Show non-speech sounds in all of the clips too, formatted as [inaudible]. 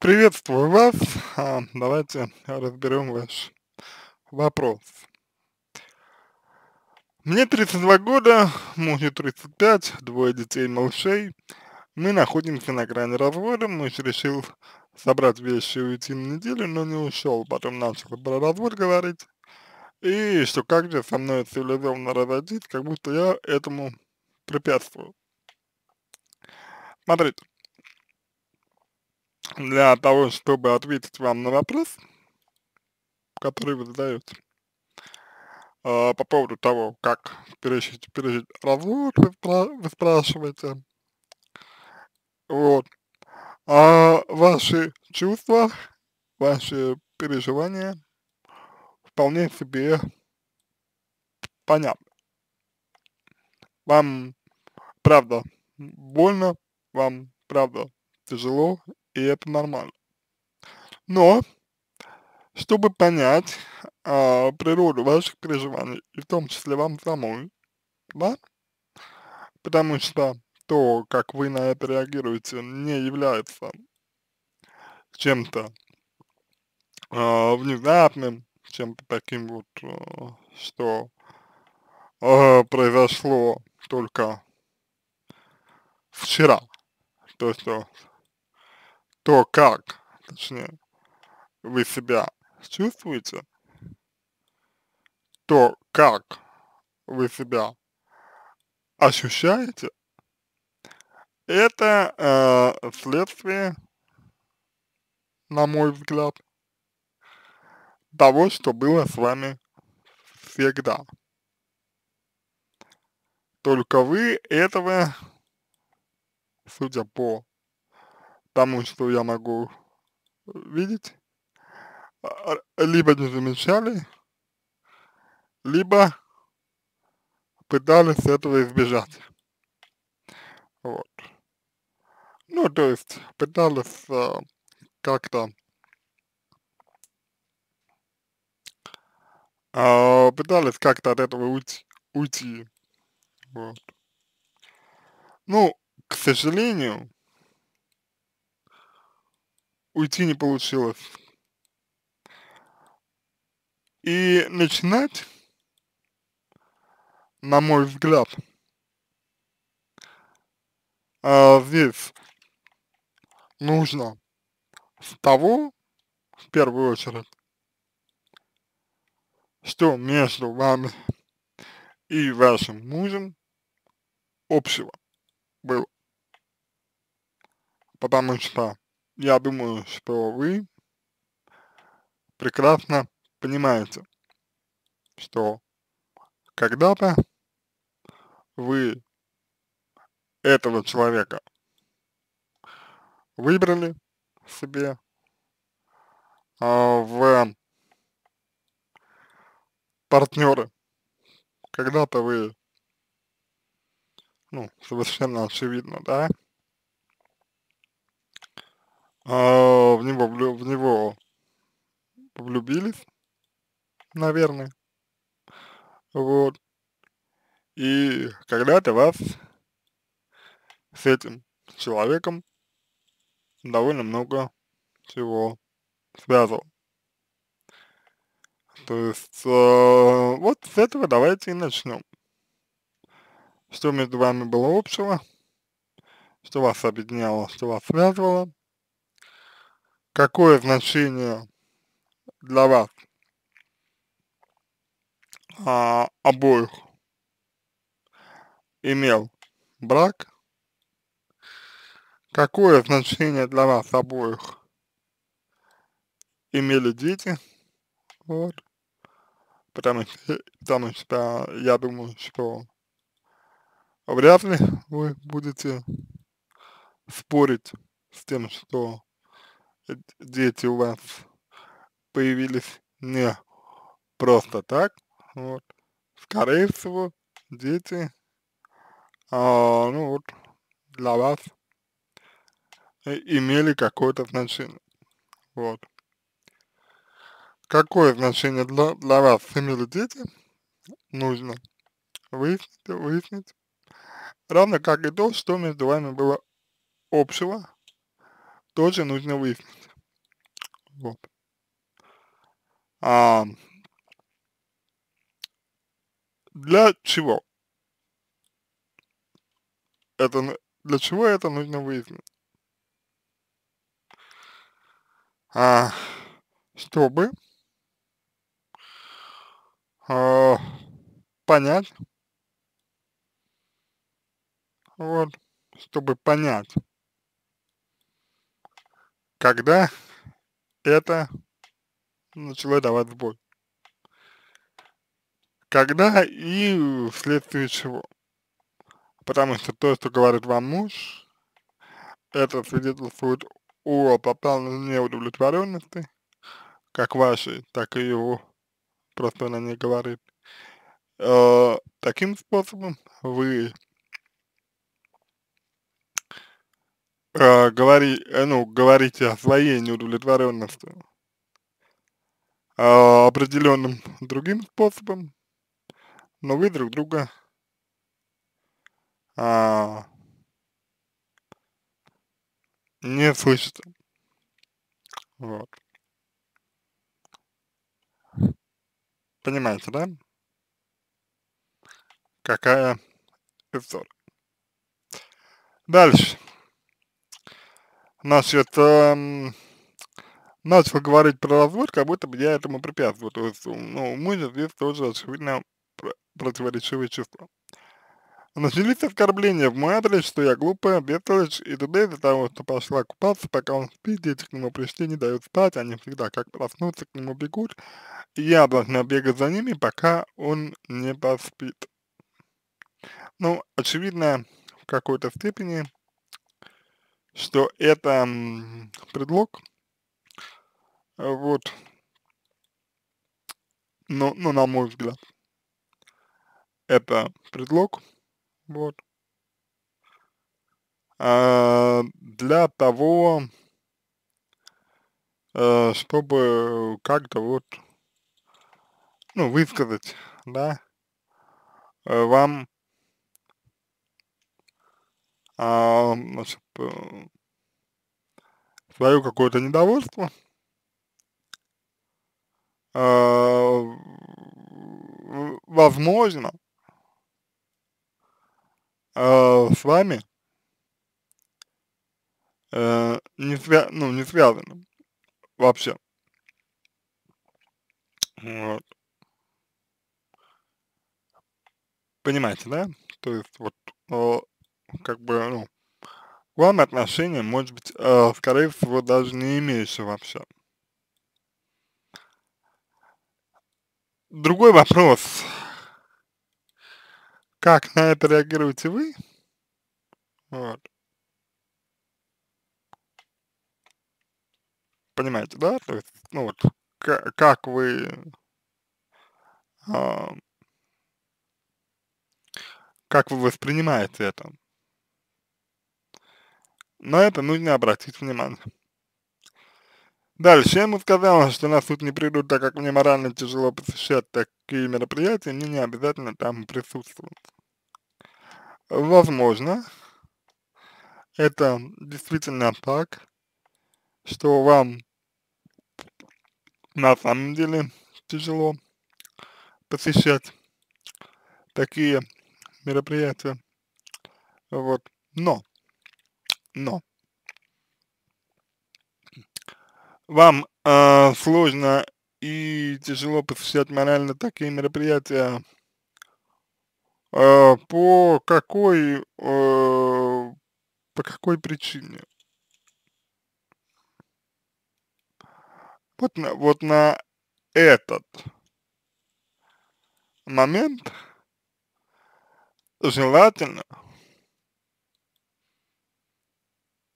Приветствую вас. А, давайте разберем ваш вопрос. Мне 32 года, мужу 35, двое детей, малышей. Мы находимся на грани развода. Муж решил собрать вещи и уйти на неделю, но не ушел. Потом начал про развод говорить. И что как же со мной цивилизованно разводить, как будто я этому препятствую. Смотрите, для того, чтобы ответить вам на вопрос, который вы задаете э, по поводу того, как пережить, пережить развод, вы, спра вы спрашиваете. Вот. А ваши чувства, ваши переживания вполне себе понятны. Вам правда больно, вам правда тяжело и это нормально. Но, чтобы понять а, природу ваших переживаний, и в том числе вам самой, да, потому что то, как вы на это реагируете, не является чем-то э, внезапным, чем-то таким вот, э, что э, произошло только вчера. То, что то, как, точнее, вы себя чувствуете, то, как вы себя ощущаете, это э, следствие, на мой взгляд, того, что было с вами всегда. Только вы этого, судя по тому, что я могу э, видеть, а, а, либо не замечали, либо пытались этого избежать. Вот. Ну, то есть пытались э, как-то э, пытались как-то от этого уйти. уйти. Вот. Ну, к сожалению, уйти не получилось. И начинать, на мой взгляд, э, здесь нужно с того, в первую очередь, что между вами и вашим мужем общего было. Потому что я думаю, что вы прекрасно понимаете, что когда-то вы этого человека выбрали себе э, в партнеры. Когда-то вы, ну, совершенно очевидно, да, в него влюбились, наверное. Вот. И когда-то вас с этим человеком довольно много чего связывал. То есть, э, вот с этого давайте и начнем. Что между вами было общего, что вас объединяло, что вас связывало, какое значение для вас а, обоих имел брак, какое значение для вас обоих имели дети, вот, потому что, потому что я думаю, что вряд ли вы будете спорить с тем, что дети у вас появились не просто так, вот. Скорее всего, дети, а, ну вот, для вас э, имели какое-то значение, вот. Какое значение для, для вас имели дети, нужно выяснить, выяснить, равно как и то, что между вами было общего, тоже нужно выяснить. Вот. А, для чего? Это, для чего это нужно выяснить? А, чтобы а, понять, вот, чтобы понять, когда это начало давать сбой. Когда и вследствие чего. Потому что то, что говорит вам муж, это свидетельствует о тотальной неудовлетворенности, как вашей, так и его, просто она не говорит. Э, таким способом вы э, говори, э, ну, говорите о своей неудовлетворенности э, а, определенным другим способом, но вы друг друга э, не слышите. Вот. Понимаете, да? Какая история. Дальше. Значит, эм, начал говорить про развод, как будто бы я этому препятствую. То есть, ну, у мужа здесь тоже, очевидно, противоречивые чувства. Начались оскорбления в мой адрес, что я глупая, бестолочь и т.д. из-за того, что пошла купаться, пока он спит, дети к нему пришли, не дают спать, они всегда как проснутся, к нему бегут, и я должна бегать за ними, пока он не поспит. Ну, очевидно, в какой-то степени что это предлог, вот, но ну, но ну, на мой взгляд, это предлог, вот, а, для того, э, чтобы как-то вот, ну, высказать, да, э, вам а, значит, свое какое-то недовольство, а, возможно, а, с вами э, не, свя ну, не связано вообще. Вот. Понимаете, да? То есть вот как бы, ну, к вам отношения, может быть, э, скорее всего, даже не имеющие вообще. Другой вопрос. Как на это реагируете вы? Вот. Понимаете, да? То есть, ну вот, как вы э, как вы воспринимаете это? Но это нужно обратить внимание. Дальше, я ему сказала, что на суд не придут, так как мне морально тяжело посещать такие мероприятия, мне не обязательно там присутствовать. Возможно, это действительно так, что вам на самом деле тяжело посещать такие мероприятия. Вот. Но но вам э, сложно и тяжело посвящать морально такие мероприятия, э, по какой, э, по какой причине? Вот на, вот на этот момент желательно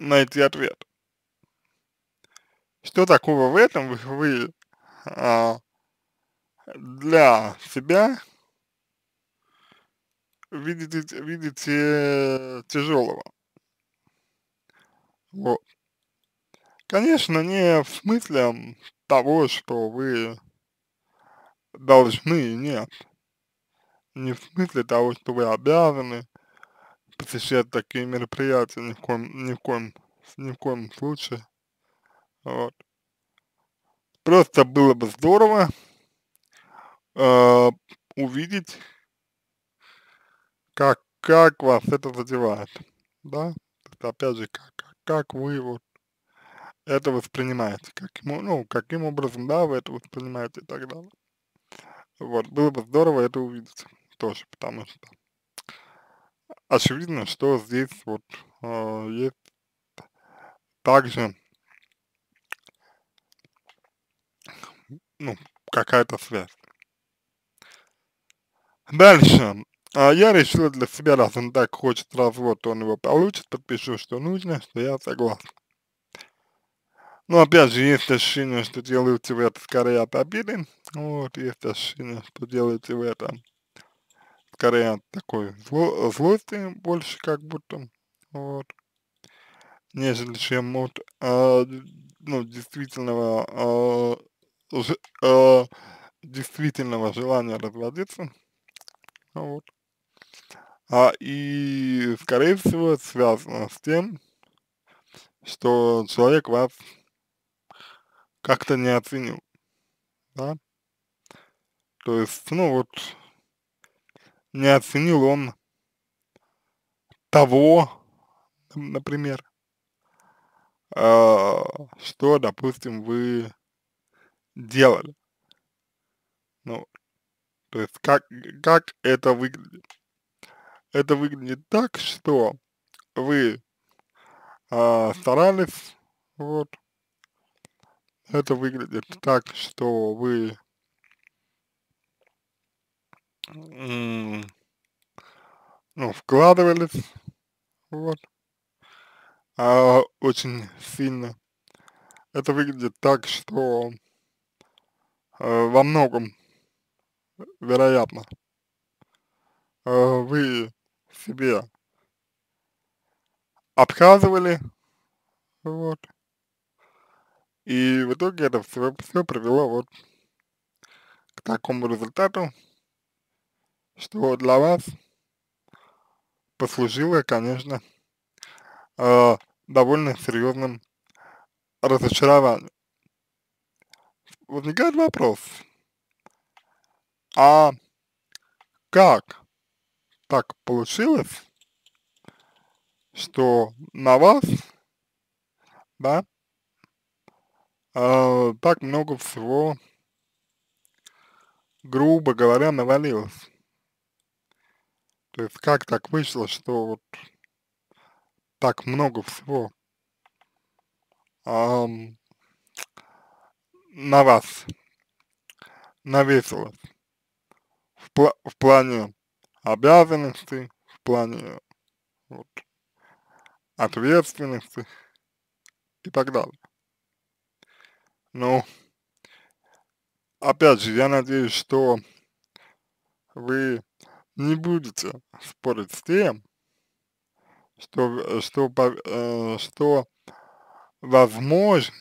найти ответ. Что такого в этом вы, вы а, для себя видите, видите тяжелого? Вот. Конечно, не в смысле того, что вы должны, нет. Не в смысле того, что вы обязаны, посещать такие мероприятия ни в коем, ни в коем, ни в коем случае. Вот. Просто было бы здорово э, увидеть, как, как вас это задевает, да? То есть, опять же, как, как вы вот это воспринимаете, каким, ну, каким образом, да, вы это воспринимаете и так далее. Вот, было бы здорово это увидеть тоже, потому что очевидно, что здесь вот э, есть также ну, какая-то связь. Дальше. А я решила для себя, раз он так хочет развод, то он его получит, подпишу, что нужно, что я согласен. Но опять же, есть ощущение, что делаете вы это скорее от обиды, вот, есть ощущение, что делаете вы это скорее такой зло, злости больше как будто, вот, нежели чем от, э, ну, действительного, э, ж, э, действительного желания разводиться, вот. А, и, скорее всего, это связано с тем, что человек вас как-то не оценил, да? То есть, ну вот, не оценил он того, например, э, что, допустим, вы делали. Ну, то есть как, как это выглядит? Это выглядит так, что вы э, старались, вот, это выглядит так, что вы ну, вкладывались, вот, а, очень сильно. Это выглядит так, что э, во многом, вероятно, э, вы себе отказывали, вот, и в итоге это все, все привело вот к такому результату, что для вас послужило, конечно, э, довольно серьезным разочарованием. Возникает вопрос, а как так получилось, что на вас, да, э, так много всего, грубо говоря, навалилось? То есть как так вышло, что вот так много всего эм, на вас навесилось в, пла в плане обязанностей, в плане вот, ответственности и так далее. Ну, опять же, я надеюсь, что вы не будете спорить с тем, что, что, э, что возможно,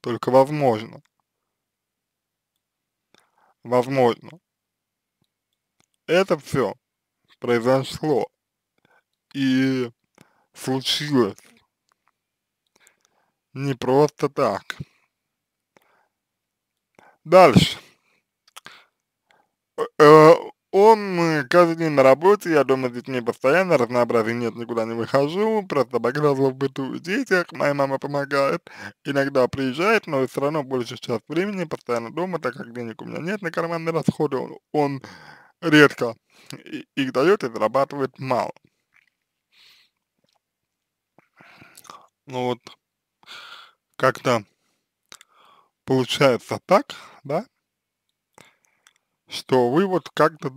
только возможно, возможно, это все произошло и случилось не просто так. Дальше. Э, э, он э, каждый день на работе, я дома с детьми постоянно, разнообразий нет, никуда не выхожу, просто обогрязла в быту в детях, моя мама помогает, иногда приезжает, но все равно больше час времени постоянно дома, так как денег у меня нет на карманные расходы, он, он редко их дает и зарабатывает мало. Ну вот, как-то получается так, да, что вы вот как-то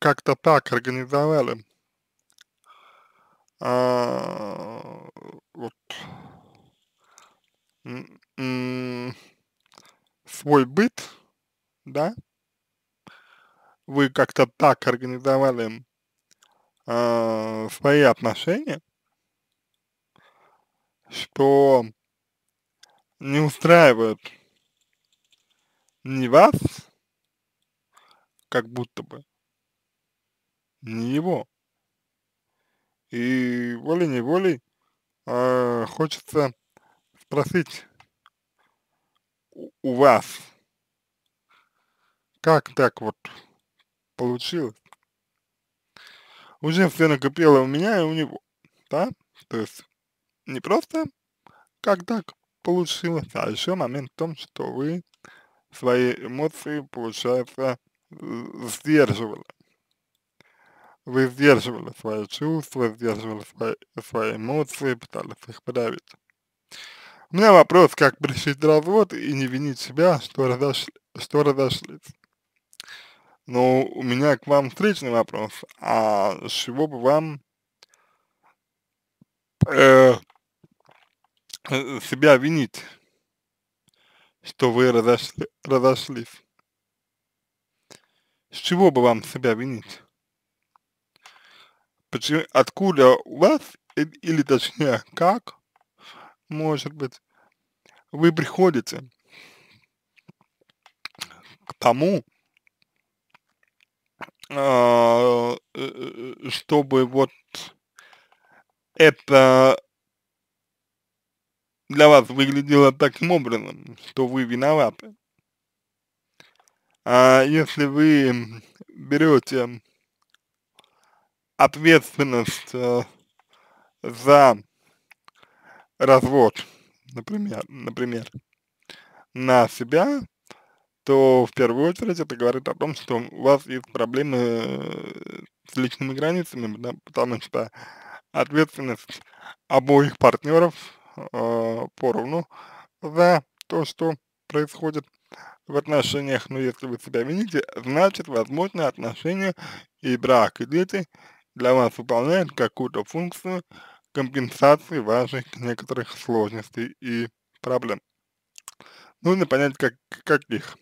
как -то так организовали а, вот, свой быт, да, вы как-то так организовали а, свои отношения, что не устраивает ни вас, как будто бы. Не его. И волей-неволей э, хочется спросить у, вас, как так вот получилось? Уже все накопило у меня и у него, да? То есть не просто как так получилось, а еще момент в том, что вы свои эмоции, получается, сдерживала. Вы сдерживали свои чувства, сдерживали свои, свои эмоции, пытались их подавить. У меня вопрос, как пришить развод и не винить себя, что, разош... что разошлись. Но ну, у меня к вам встречный вопрос. А с чего бы вам э, э себя винить, что вы разошли, разошлись? С чего бы вам себя винить? Почему, откуда у вас, э, или, точнее, как, может быть, вы приходите к тому, а, э, э, чтобы вот это для вас выглядело таким образом, что вы виноваты а, если вы берете ответственность э, за развод, например, например, на себя, то в первую очередь это говорит о том, что у вас есть проблемы э, с личными границами, да, потому что ответственность обоих партнеров э, поровну за то, что происходит, в отношениях, но ну, если вы себя видите, значит, возможно, отношения и брак, и дети для вас выполняют какую-то функцию компенсации ваших некоторых сложностей и проблем. Нужно понять, как, каких.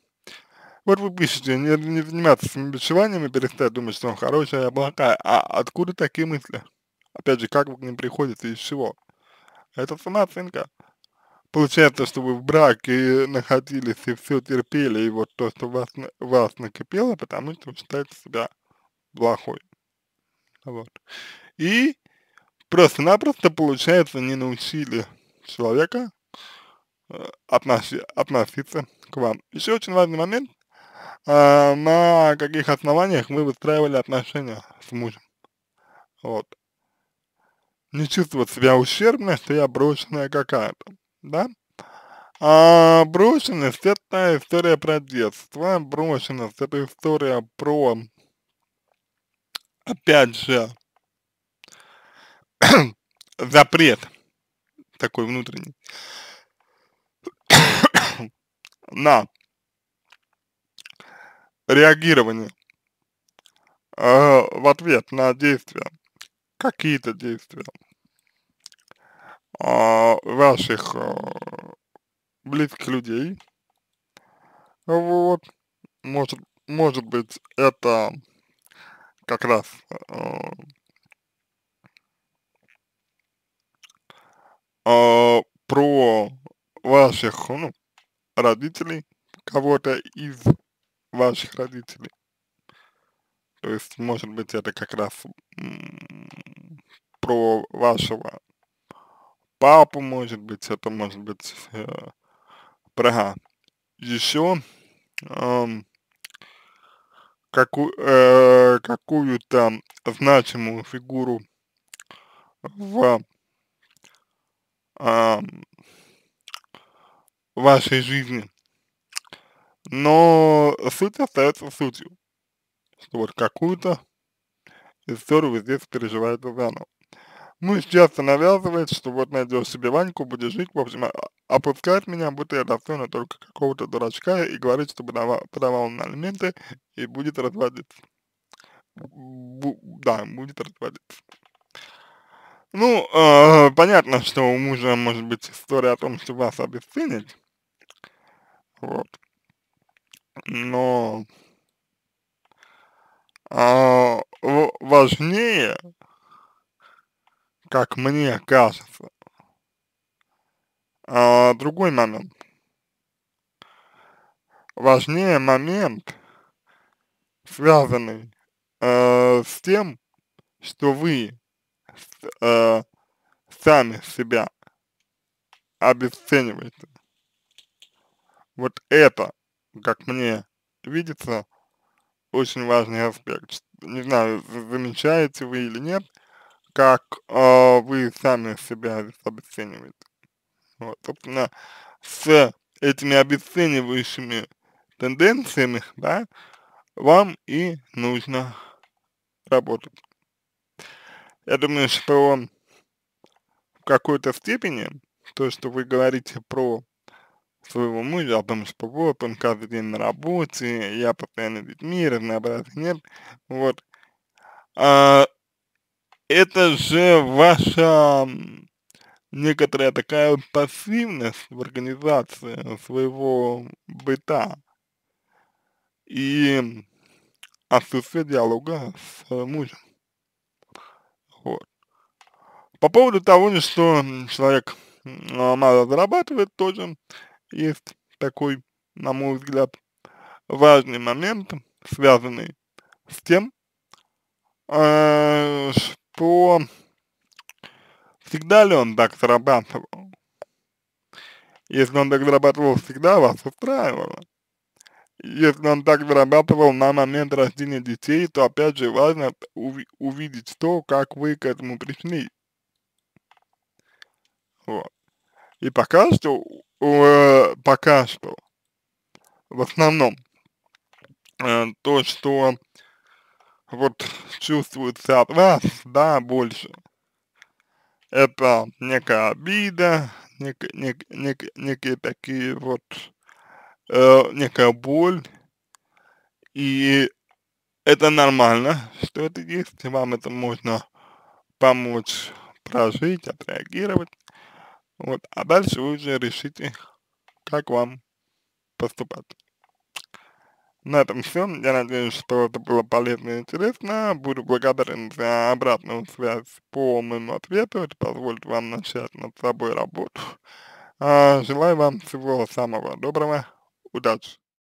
Вот вы пишете, не, не заниматься самобичеванием и перестать думать, что он хороший, облака, А откуда такие мысли? Опять же, как вы к ним приходите, из чего? Это самооценка получается, что вы в браке находились и все терпели, и вот то, что вас, вас накипело, потому что вы считаете себя плохой. Вот. И просто-напросто, получается, не научили человека э, относи, относиться к вам. Еще очень важный момент, а, на каких основаниях мы выстраивали отношения с мужем. Вот. Не чувствовать себя ущербно, что я брошенная какая-то да? А бросенность – это история про детство, бросенность – это история про, опять же, [coughs] запрет такой внутренний [coughs] на реагирование э, в ответ на действия, какие-то действия. А, ваших а, близких людей. Вот. Может, может быть, это как раз э, э, про ваших ну, родителей, кого-то из ваших родителей. То есть, может быть, это как раз про вашего папу, может быть, это может быть э, прага. Еще э, какую, э, какую-то значимую фигуру в э, вашей жизни. Но суть остается сутью, что вот какую-то историю вы здесь переживаете заново. Ну мысль часто навязывает, что вот найдешь себе Ваньку, будешь жить, в общем, а, опускает меня, будто я достойна только какого-то дурачка и говорит, что подава, подавал на алименты и будет разводиться. Бу да, будет разводиться. Ну, э, понятно, что у мужа может быть история о том, что вас обесценить, вот, но э, важнее как мне кажется. А, другой момент. Важнее момент, связанный э, с тем, что вы э, сами себя обесцениваете. Вот это, как мне видится, очень важный аспект. Не знаю, замечаете вы или нет, э, как э, вы сами себя обесцениваете. Вот, собственно, с этими обесценивающими тенденциями, да, вам и нужно работать. Я думаю, что в какой-то степени то, что вы говорите про своего мужа, о том, что вот он каждый день на работе, я постоянно с детьми, разнообразия нет, вот, а, это же ваша некоторая такая пассивность в организации своего быта и отсутствие диалога с мужем. Вот. По поводу того, что человек мало зарабатывает, тоже есть такой, на мой взгляд, важный момент, связанный с тем, что э, по всегда ли он так зарабатывал? Если он так зарабатывал всегда, вас устраивало. Если он так зарабатывал на момент рождения детей, то опять же важно ув увидеть то, как вы к этому пришли. Вот. И пока что, э, пока что, в основном, э, то, что вот чувствуется от вас, да, больше. Это некая обида, нек, нек, нек, некие такие вот, э, некая боль, и это нормально, что это есть, вам это можно помочь прожить, отреагировать, вот, а дальше вы уже решите, как вам поступать. На этом все. Я надеюсь, что это было полезно и интересно. Буду благодарен за обратную связь по моему ответу. Это позволит вам начать над собой работу. А, желаю вам всего самого доброго. Удачи!